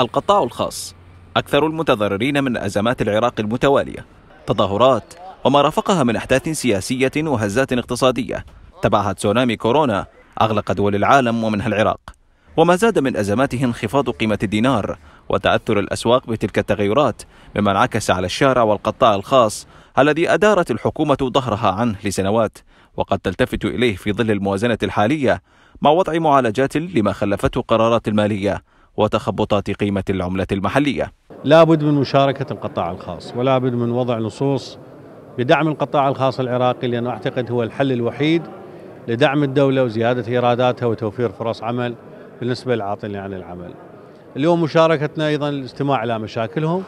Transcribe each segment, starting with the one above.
القطاع الخاص أكثر المتضررين من أزمات العراق المتوالية تظاهرات وما رافقها من أحداث سياسية وهزات اقتصادية تبعها تسونامي كورونا أغلق دول العالم ومنها العراق وما زاد من أزماته انخفاض قيمة الدينار وتأثر الأسواق بتلك التغيرات مما انعكس على الشارع والقطاع الخاص الذي أدارت الحكومة ظهرها عنه لسنوات وقد تلتفت إليه في ظل الموازنة الحالية مع وضع معالجات لما خلفته قرارات المالية وتخبطات قيمة العملة المحلية لا بد من مشاركة القطاع الخاص ولا بد من وضع نصوص بدعم القطاع الخاص العراقي لأنه أعتقد هو الحل الوحيد لدعم الدولة وزيادة إيراداتها وتوفير فرص عمل بالنسبة للعاطلين عن العمل اليوم مشاركتنا أيضا الاستماع إلى مشاكلهم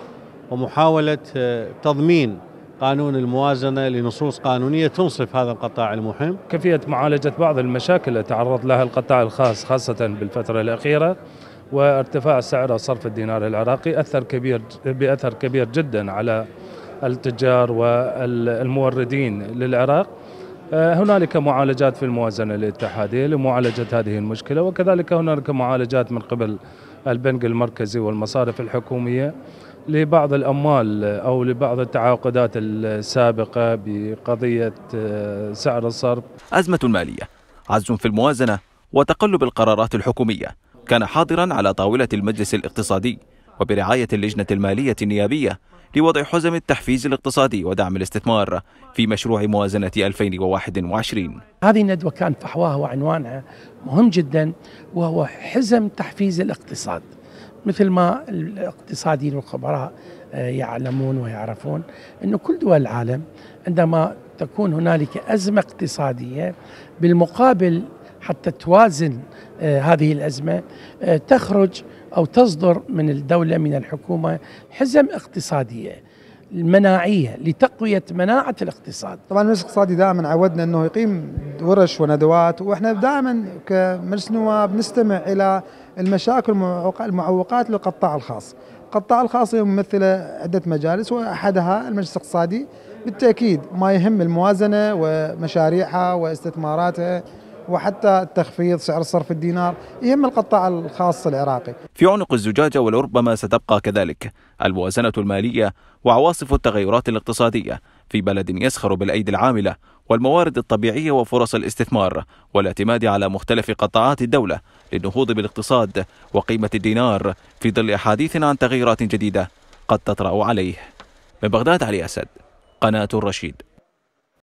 ومحاولة آه، تضمين قانون الموازنة لنصوص قانونية تنصف هذا القطاع المهم كيفية معالجة بعض المشاكل التي تعرض لها القطاع الخاص خاصة بالفترة الأخيرة وارتفاع سعر صرف الدينار العراقي أثر كبير بأثر كبير جدا على التجار والموردين للعراق آه، هنالك معالجات في الموازنة الاتحادية لمعالجة هذه المشكلة وكذلك هنالك معالجات من قبل البنك المركزي والمصارف الحكومية لبعض الأموال أو لبعض التعاقدات السابقة بقضية آه، سعر الصرف أزمة مالية عز في الموازنة وتقلب القرارات الحكومية كان حاضرا على طاولة المجلس الاقتصادي وبرعاية اللجنة المالية النيابية لوضع حزم التحفيز الاقتصادي ودعم الاستثمار في مشروع موازنة 2021 هذه الندوة كان فحواها وعنوانها مهم جدا وهو حزم تحفيز الاقتصاد مثل ما الاقتصاديين والخبراء آه، يعلمون ويعرفون أن كل دول العالم عندما تكون هنالك أزمة اقتصادية بالمقابل حتى توازن آه، هذه الأزمة آه، تخرج أو تصدر من الدولة من الحكومة حزم اقتصادية المناعيه لتقويه مناعه الاقتصاد. طبعا المجلس الاقتصادي دائما عودنا انه يقيم ورش وندوات واحنا دائما كمجلس نواب نستمع الى المشاكل المعوقات للقطاع الخاص. القطاع الخاص ممثله عده مجالس واحدها المجلس الاقتصادي بالتاكيد ما يهم الموازنه ومشاريعها واستثماراتها وحتى تخفيض سعر صرف الدينار يهم القطاع الخاص العراقي في عنق الزجاجة ولربما ستبقى كذلك الموازنة المالية وعواصف التغيرات الاقتصادية في بلد يسخر بالأيدي العاملة والموارد الطبيعية وفرص الاستثمار والاعتماد على مختلف قطاعات الدولة للنهوض بالاقتصاد وقيمة الدينار في ظل أحاديث عن تغيرات جديدة قد تطرأ عليه من بغداد علي أسد قناة الرشيد